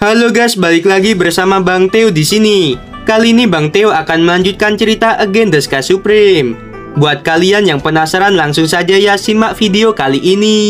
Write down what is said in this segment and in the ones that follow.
Halo guys, balik lagi bersama Bang Teo di sini. Kali ini Bang Teo akan melanjutkan cerita Again Deska Supreme. Buat kalian yang penasaran langsung saja ya simak video kali ini.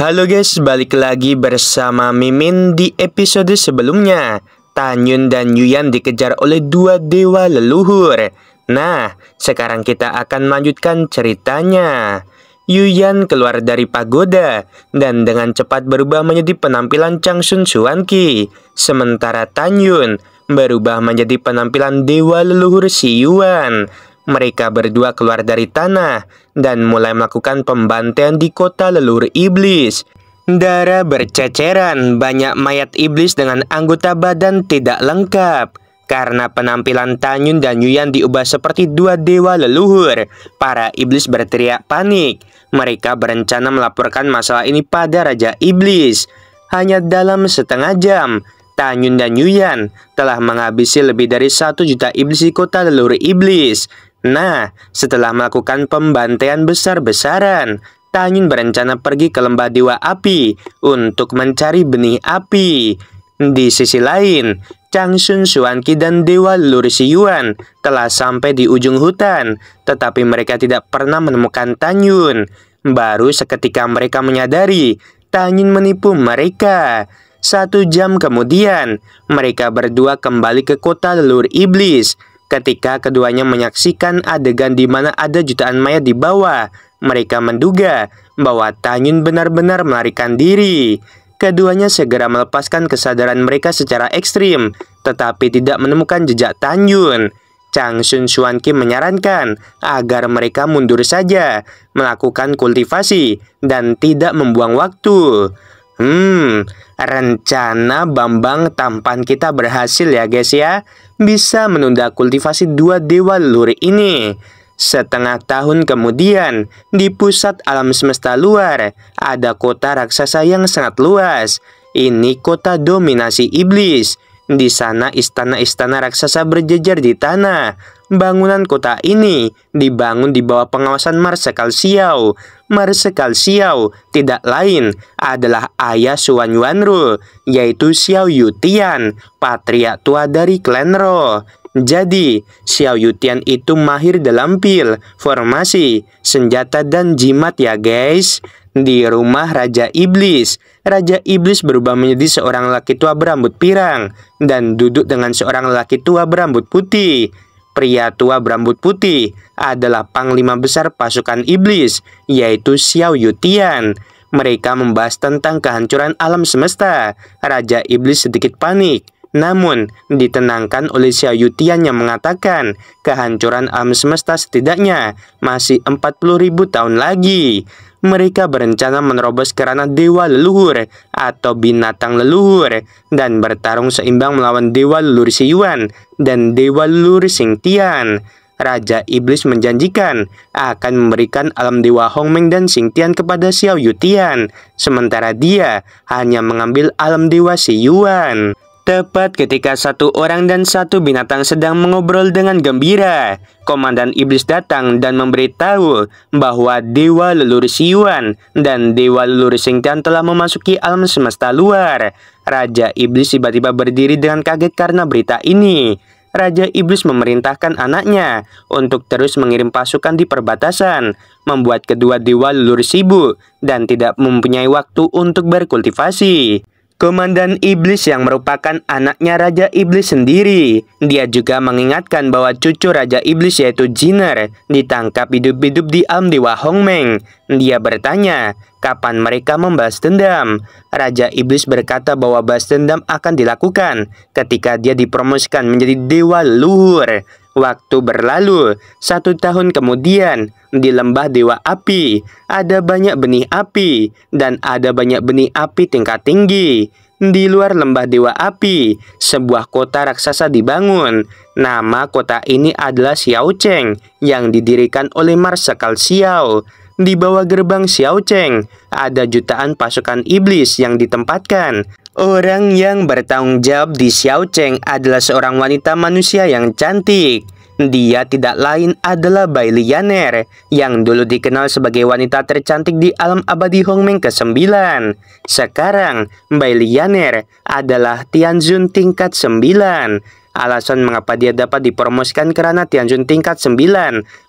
Halo guys, balik lagi bersama Mimin di episode sebelumnya. Tanyun dan Yuyan dikejar oleh dua dewa leluhur. Nah, sekarang kita akan melanjutkan ceritanya. Yuyan keluar dari pagoda dan dengan cepat berubah menjadi penampilan Chang Sun Suanki. Sementara Tan Yun berubah menjadi penampilan dewa leluhur Si Yuan. Mereka berdua keluar dari tanah dan mulai melakukan pembantaian di kota leluhur iblis. Darah berceceran, banyak mayat iblis dengan anggota badan tidak lengkap. Karena penampilan Tanyun dan Yuyan diubah seperti dua dewa leluhur, para iblis berteriak panik mereka berencana melaporkan masalah ini pada Raja Iblis. Hanya dalam setengah jam, Tanyun dan Yuyan telah menghabisi lebih dari satu juta iblis di kota leluhur iblis. Nah, setelah melakukan pembantaian besar-besaran, Tanyun berencana pergi ke lembah Dewa Api untuk mencari benih api. Di sisi lain, Chang Sun Suanki dan Dewa Lur Yuan telah sampai di ujung hutan, tetapi mereka tidak pernah menemukan Tanyun. Baru seketika mereka menyadari Tanyin menipu mereka. Satu jam kemudian, mereka berdua kembali ke kota leluhur iblis. Ketika keduanya menyaksikan adegan di mana ada jutaan mayat di bawah, mereka menduga bahwa Tanyun benar-benar melarikan diri. Keduanya segera melepaskan kesadaran mereka secara ekstrim, tetapi tidak menemukan jejak Tanyun. Chang Sun Kim menyarankan agar mereka mundur saja, melakukan kultivasi, dan tidak membuang waktu. Hmm, rencana Bambang tampan kita berhasil ya guys ya. Bisa menunda kultivasi dua dewa lur ini. Setengah tahun kemudian, di pusat alam semesta luar, ada kota raksasa yang sangat luas. Ini kota dominasi iblis di sana istana-istana raksasa berjejer di tanah. Bangunan kota ini dibangun di bawah pengawasan Marsekal Xiao. Marsekal Xiao tidak lain adalah ayah Suan Yuanru, yaitu Xiao Yutian, patriak tua dari klan Ro. Jadi, Xiao Yutian itu mahir dalam pil, formasi, senjata dan jimat ya guys. Di rumah Raja Iblis, Raja Iblis berubah menjadi seorang laki tua berambut pirang dan duduk dengan seorang laki tua berambut putih. Pria tua berambut putih adalah panglima besar pasukan iblis, yaitu Xiao Yutian. Mereka membahas tentang kehancuran alam semesta. Raja iblis sedikit panik, namun ditenangkan oleh Xiao Yutian yang mengatakan kehancuran alam semesta setidaknya masih 40.000 tahun lagi mereka berencana menerobos kerana dewa leluhur atau binatang leluhur dan bertarung seimbang melawan dewa leluhur Yuan dan dewa leluhur Singtian. Raja Iblis menjanjikan akan memberikan alam dewa Hongmeng dan Tian kepada Xiao Yutian, sementara dia hanya mengambil alam dewa Siyuan. Yuan. Tepat ketika satu orang dan satu binatang sedang mengobrol dengan gembira, Komandan Iblis datang dan memberitahu bahwa Dewa Leluhur Siwan dan Dewa Leluhur Singtan telah memasuki alam semesta luar. Raja Iblis tiba-tiba berdiri dengan kaget karena berita ini. Raja Iblis memerintahkan anaknya untuk terus mengirim pasukan di perbatasan, membuat kedua dewa Leluhur sibuk dan tidak mempunyai waktu untuk berkultivasi. Komandan Iblis yang merupakan anaknya Raja Iblis sendiri. Dia juga mengingatkan bahwa cucu Raja Iblis yaitu Jiner ditangkap hidup-hidup di Am Amdewa Hongmeng. Dia bertanya, kapan mereka membahas dendam? Raja Iblis berkata bahwa bahas dendam akan dilakukan ketika dia dipromosikan menjadi Dewa Luhur. Waktu berlalu, satu tahun kemudian, di lembah Dewa Api, ada banyak benih api, dan ada banyak benih api tingkat tinggi. Di luar lembah Dewa Api, sebuah kota raksasa dibangun. Nama kota ini adalah Xiao Cheng, yang didirikan oleh Marsekal Xiao. Di bawah gerbang Xiao Cheng, ada jutaan pasukan iblis yang ditempatkan Orang yang bertanggung jawab di Xiao Cheng adalah seorang wanita manusia yang cantik. Dia tidak lain adalah Bai Lianer yang dulu dikenal sebagai wanita tercantik di alam abadi Hongmeng ke-9. Sekarang, Bai Lianer adalah Tianzun tingkat 9 Alasan mengapa dia dapat dipromosikan karena Tianjun tingkat 9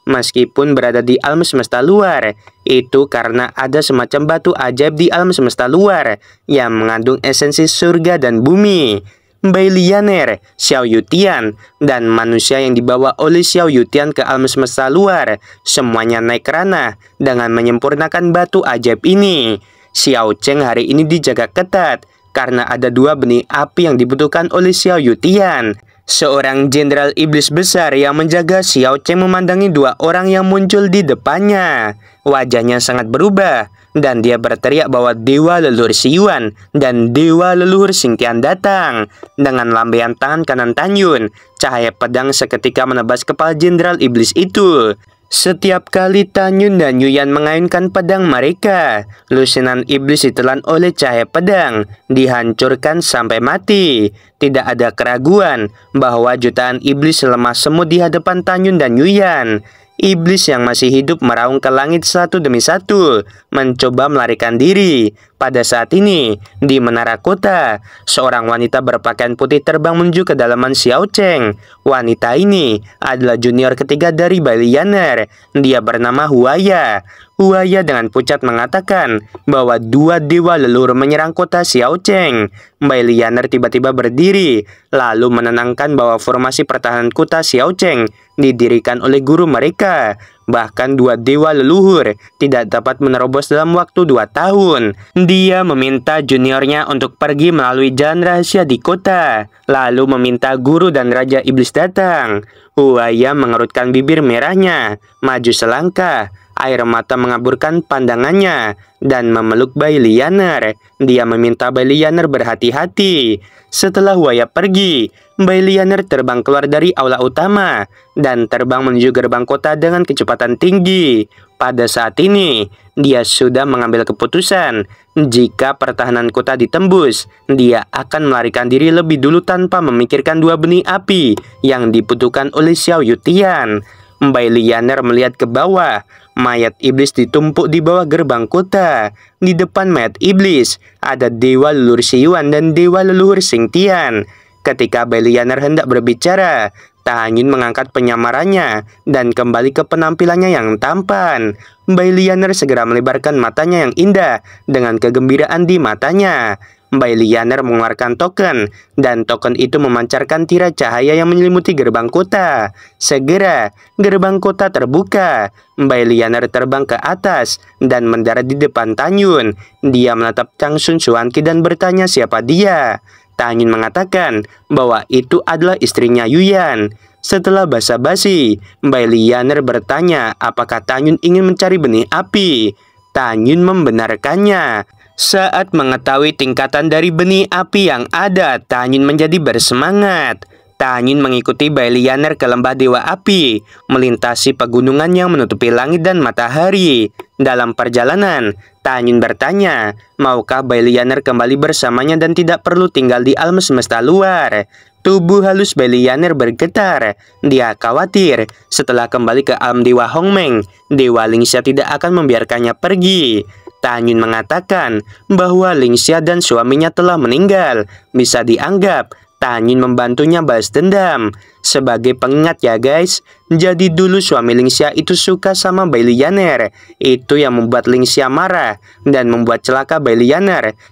meskipun berada di alam semesta luar. Itu karena ada semacam batu ajaib di alam semesta luar yang mengandung esensi surga dan bumi. Bai Lianer, Xiao Yutian, dan manusia yang dibawa oleh Xiao Yutian ke alam semesta luar. Semuanya naik kerana dengan menyempurnakan batu ajaib ini. Xiao Cheng hari ini dijaga ketat karena ada dua benih api yang dibutuhkan oleh Xiao Yutian. Seorang jenderal iblis besar yang menjaga Xiao Cheng memandangi dua orang yang muncul di depannya. Wajahnya sangat berubah dan dia berteriak bahwa dewa leluhur Siyuan dan dewa leluhur Singtian datang. Dengan lambaian tangan kanan Tanyun, cahaya pedang seketika menebas kepala jenderal iblis itu. Setiap kali Tanyun dan Yuyan mengayunkan pedang mereka, lusinan iblis ditelan oleh cahaya pedang, dihancurkan sampai mati. Tidak ada keraguan bahwa jutaan iblis lemah semut di hadapan Tanyun dan Yuyan. Iblis yang masih hidup meraung ke langit satu demi satu, mencoba melarikan diri. Pada saat ini, di Menara Kota, seorang wanita berpakaian putih terbang menuju kedalaman Xiao Cheng. Wanita ini adalah junior ketiga dari Balianer. Dia bernama Huaya. Huaya dengan pucat mengatakan bahwa dua dewa leluhur menyerang kota Xiao Cheng. Lianer tiba-tiba berdiri, lalu menenangkan bahwa formasi pertahanan kota Xiao Cheng didirikan oleh guru mereka. Bahkan dua dewa leluhur tidak dapat menerobos dalam waktu dua tahun. Dia meminta juniornya untuk pergi melalui jalan rahasia di kota, lalu meminta guru dan raja iblis datang. Huaya mengerutkan bibir merahnya, maju selangkah. Air mata mengaburkan pandangannya dan memeluk bayi Lianer. Dia meminta bayi Lianer berhati-hati. Setelah Huaya pergi, bayi Lianer terbang keluar dari aula utama dan terbang menuju gerbang kota dengan kecepatan tinggi pada saat ini dia sudah mengambil keputusan jika pertahanan kota ditembus, dia akan melarikan diri lebih dulu tanpa memikirkan dua benih api yang dibutuhkan oleh Xiao Yutian. Bai Lianer melihat ke bawah. Mayat iblis ditumpuk di bawah gerbang kota. Di depan mayat iblis ada dewa leluhur Siyuan dan dewa leluhur Singtian. Ketika Bailianer hendak berbicara, Tak hanya mengangkat penyamarannya dan kembali ke penampilannya yang tampan. Mbak Lianer segera melebarkan matanya yang indah dengan kegembiraan di matanya. Mbak Lianer mengeluarkan token dan token itu memancarkan tirai cahaya yang menyelimuti gerbang kota. Segera, gerbang kota terbuka. Mbak Lianer terbang ke atas dan mendarat di depan Tanyun. Dia menatap Chang Sun Suanki dan bertanya siapa dia. Tangin mengatakan bahwa itu adalah istrinya Yuyan. Setelah basa-basi, Mbak Lianer bertanya apakah Tanyun ingin mencari benih api. Tanyun membenarkannya. Saat mengetahui tingkatan dari benih api yang ada, Tanyun menjadi bersemangat. Tak mengikuti Bailianer ke lembah Dewa Api, melintasi pegunungan yang menutupi langit dan matahari. Dalam perjalanan, Tanyun bertanya, maukah Bailianer kembali bersamanya dan tidak perlu tinggal di alam semesta luar? Tubuh halus Belianer bergetar. Dia khawatir setelah kembali ke alam Dewa Hongmeng, Dewa Lingxia tidak akan membiarkannya pergi. Tanyun mengatakan bahwa Lingxia dan suaminya telah meninggal. Bisa dianggap Tanyin membantunya balas dendam. Sebagai pengingat ya guys, jadi dulu suami Lingxia itu suka sama Bai Itu yang membuat Lingxia marah dan membuat celaka Bai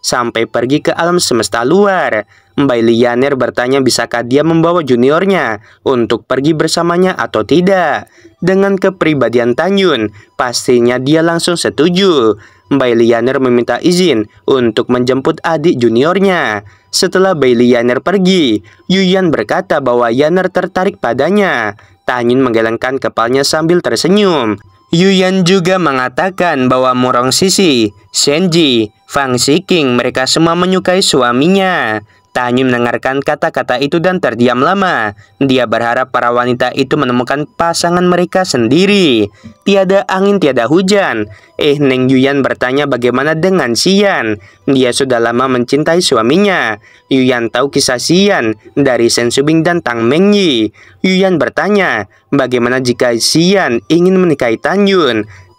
sampai pergi ke alam semesta luar. Bai bertanya bisakah dia membawa juniornya untuk pergi bersamanya atau tidak. Dengan kepribadian Tanyun, pastinya dia langsung setuju. Yanner meminta izin untuk menjemput adik juniornya. Setelah Yanner pergi, Yuyan berkata bahwa Yanner tertarik padanya. Tanyin menggelengkan kepalnya sambil tersenyum. Yuyan juga mengatakan bahwa Murong Sisi, Shenji, Fang Siking mereka semua menyukai suaminya. Tanyu mendengarkan kata-kata itu dan terdiam lama, dia berharap para wanita itu menemukan pasangan mereka sendiri. Tiada angin, tiada hujan. Eh, Neng Yuyan bertanya bagaimana dengan Sian. Dia sudah lama mencintai suaminya. Yuyan tahu kisah Sian dari Shen Subing dan Tang Mengyi. Yuyan bertanya, bagaimana jika Sian ingin menikahi Tan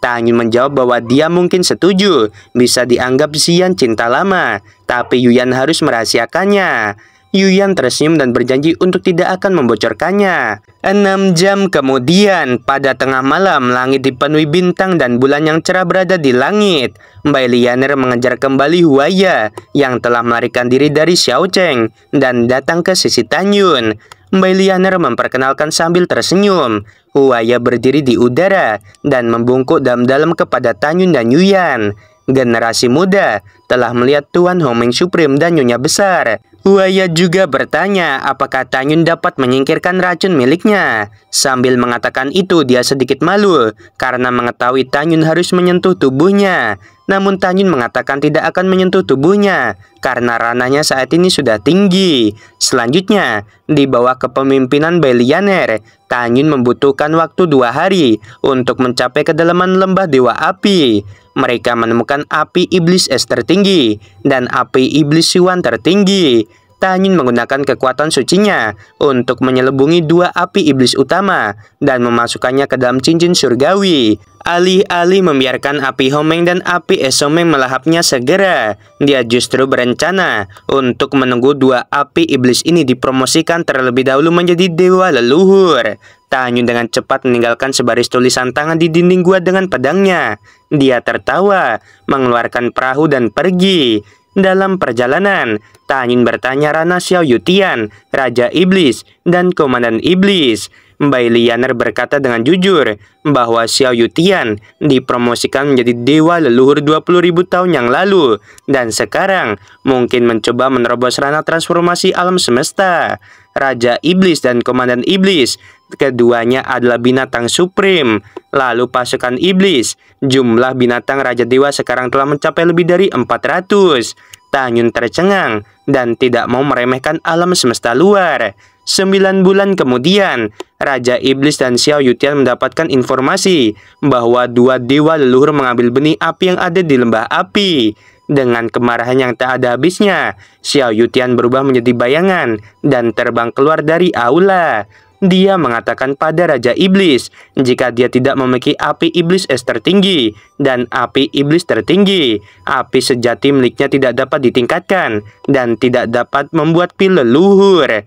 Tang ingin menjawab bahwa dia mungkin setuju, bisa dianggap Xian cinta lama, tapi Yuyan harus merahasiakannya. Yuyan tersenyum dan berjanji untuk tidak akan membocorkannya. Enam jam kemudian, pada tengah malam, langit dipenuhi bintang dan bulan yang cerah berada di langit. Mbak Lianer mengejar kembali Huaya yang telah melarikan diri dari Xiao Cheng dan datang ke sisi Tanyun. Mbak Lianer memperkenalkan sambil tersenyum. Huaya berdiri di udara dan membungkuk dalam-dalam kepada Tanyun dan Yuyan. Generasi muda telah melihat Tuan Homing Supreme dan Nyonya Besar. Huaya juga bertanya apakah Tanyun dapat menyingkirkan racun miliknya. Sambil mengatakan itu dia sedikit malu karena mengetahui Tanyun harus menyentuh tubuhnya. Namun Tanyun mengatakan tidak akan menyentuh tubuhnya karena ranahnya saat ini sudah tinggi. Selanjutnya, di bawah kepemimpinan Belianer, Tanyun membutuhkan waktu dua hari untuk mencapai kedalaman lembah Dewa Api. Mereka menemukan api iblis es tertinggi dan api iblis siwan tertinggi tak hanya menggunakan kekuatan sucinya untuk menyelubungi dua api iblis utama dan memasukkannya ke dalam cincin surgawi. Alih-alih membiarkan api Homeng dan api Esomeng melahapnya segera, dia justru berencana untuk menunggu dua api iblis ini dipromosikan terlebih dahulu menjadi dewa leluhur. Tanyu dengan cepat meninggalkan sebaris tulisan tangan di dinding gua dengan pedangnya. Dia tertawa, mengeluarkan perahu dan pergi. Dalam perjalanan, Tanin bertanya Rana Xiao Yutian, Raja Iblis, dan Komandan Iblis. Bai Lianer berkata dengan jujur bahwa Xiao Yutian dipromosikan menjadi dewa leluhur 20.000 tahun yang lalu dan sekarang mungkin mencoba menerobos ranah transformasi alam semesta. Raja Iblis dan Komandan Iblis. Keduanya adalah binatang supreme. Lalu pasukan iblis. Jumlah binatang Raja Dewa sekarang telah mencapai lebih dari 400. Tanyun tercengang dan tidak mau meremehkan alam semesta luar. Sembilan bulan kemudian, Raja Iblis dan Xiao Yutian mendapatkan informasi bahwa dua dewa leluhur mengambil benih api yang ada di lembah api. Dengan kemarahan yang tak ada habisnya, Xiao Yutian berubah menjadi bayangan dan terbang keluar dari aula. Dia mengatakan pada Raja Iblis, jika dia tidak memiliki api iblis es tertinggi dan api iblis tertinggi, api sejati miliknya tidak dapat ditingkatkan dan tidak dapat membuat pil leluhur.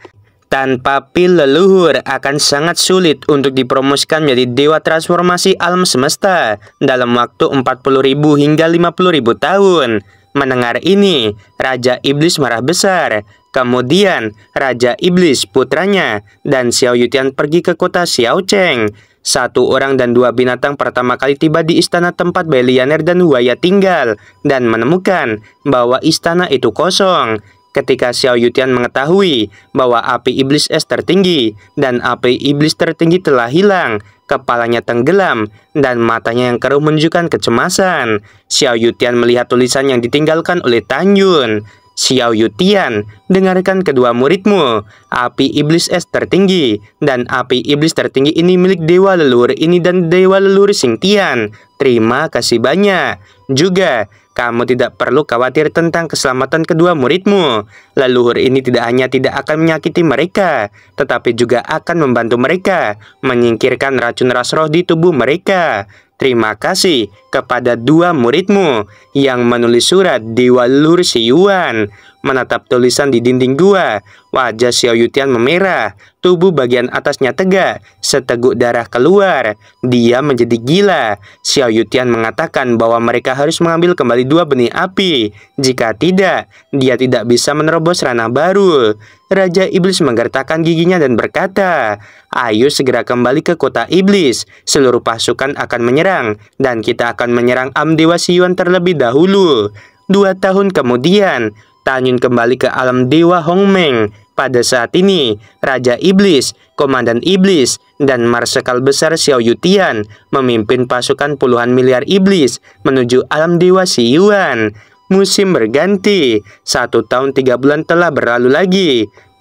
Tanpa pil leluhur akan sangat sulit untuk dipromosikan menjadi dewa transformasi alam semesta dalam waktu 40.000 hingga 50.000 tahun. Mendengar ini, Raja Iblis marah besar. Kemudian, Raja Iblis putranya dan Xiao Yutian pergi ke kota Xiao Cheng. Satu orang dan dua binatang pertama kali tiba di istana tempat Belianer dan Huaya tinggal dan menemukan bahwa istana itu kosong ketika Xiao Yutian mengetahui bahwa api iblis es tertinggi dan api iblis tertinggi telah hilang, kepalanya tenggelam, dan matanya yang keruh menunjukkan kecemasan. Xiao Yutian melihat tulisan yang ditinggalkan oleh Tan Yun. Xiao Yutian, dengarkan kedua muridmu. Api iblis es tertinggi dan api iblis tertinggi ini milik dewa leluhur ini dan dewa leluhur Sing Tian. Terima kasih banyak. Juga, kamu tidak perlu khawatir tentang keselamatan kedua muridmu. Leluhur ini tidak hanya tidak akan menyakiti mereka, tetapi juga akan membantu mereka menyingkirkan racun roh di tubuh mereka. Terima kasih kepada dua muridmu yang menulis surat di Walur Siyuan menatap tulisan di dinding gua. Wajah Xiao Yutian memerah, tubuh bagian atasnya tegak, seteguk darah keluar. Dia menjadi gila. Xiao Yutian mengatakan bahwa mereka harus mengambil kembali dua benih api. Jika tidak, dia tidak bisa menerobos ranah baru. Raja Iblis menggertakkan giginya dan berkata, Ayo segera kembali ke kota Iblis. Seluruh pasukan akan menyerang, dan kita akan menyerang Amdewa Siyuan terlebih dahulu. Dua tahun kemudian, Tanyun kembali ke alam Dewa Hong Meng. Pada saat ini, Raja Iblis, Komandan Iblis, dan Marsekal Besar Xiao Yutian memimpin pasukan puluhan miliar iblis menuju alam Dewa Si Yuan. Musim berganti, satu tahun tiga bulan telah berlalu lagi.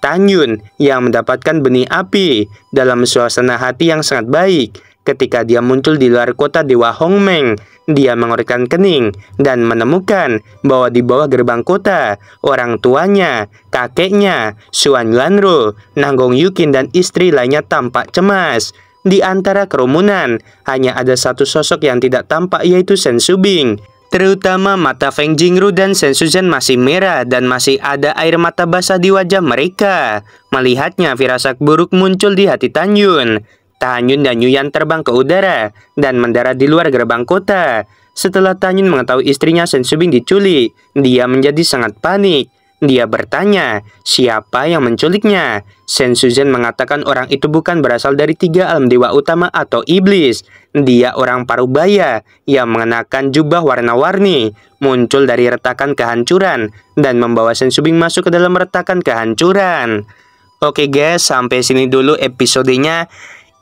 Tanyun yang mendapatkan benih api dalam suasana hati yang sangat baik Ketika dia muncul di luar kota Dewa Hongmeng, dia mengorekkan kening dan menemukan bahwa di bawah gerbang kota, orang tuanya, kakeknya, Xuan Yuanru, Nanggong Yukin dan istri lainnya tampak cemas. Di antara kerumunan, hanya ada satu sosok yang tidak tampak yaitu Shen Subing. Terutama mata Feng Jingru dan Shen Suzhen masih merah dan masih ada air mata basah di wajah mereka. Melihatnya, firasat buruk muncul di hati Tan Yun. Tahanyun dan Yuyan terbang ke udara dan mendarat di luar gerbang kota. Setelah Tanyun mengetahui istrinya Sensubing diculik, dia menjadi sangat panik. Dia bertanya, siapa yang menculiknya? Sensuzhen mengatakan orang itu bukan berasal dari tiga alam dewa utama atau iblis. Dia orang parubaya yang mengenakan jubah warna-warni, muncul dari retakan kehancuran, dan membawa Sensubing masuk ke dalam retakan kehancuran. Oke guys, sampai sini dulu episodenya.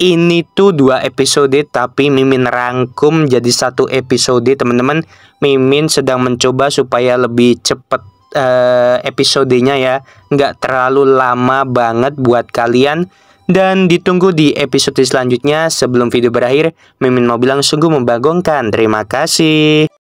Ini tuh dua episode tapi Mimin rangkum jadi satu episode teman-teman. Mimin sedang mencoba supaya lebih cepat uh, eh, episodenya ya, nggak terlalu lama banget buat kalian. Dan ditunggu di episode selanjutnya. Sebelum video berakhir, Mimin mau bilang sungguh membanggakan. Terima kasih.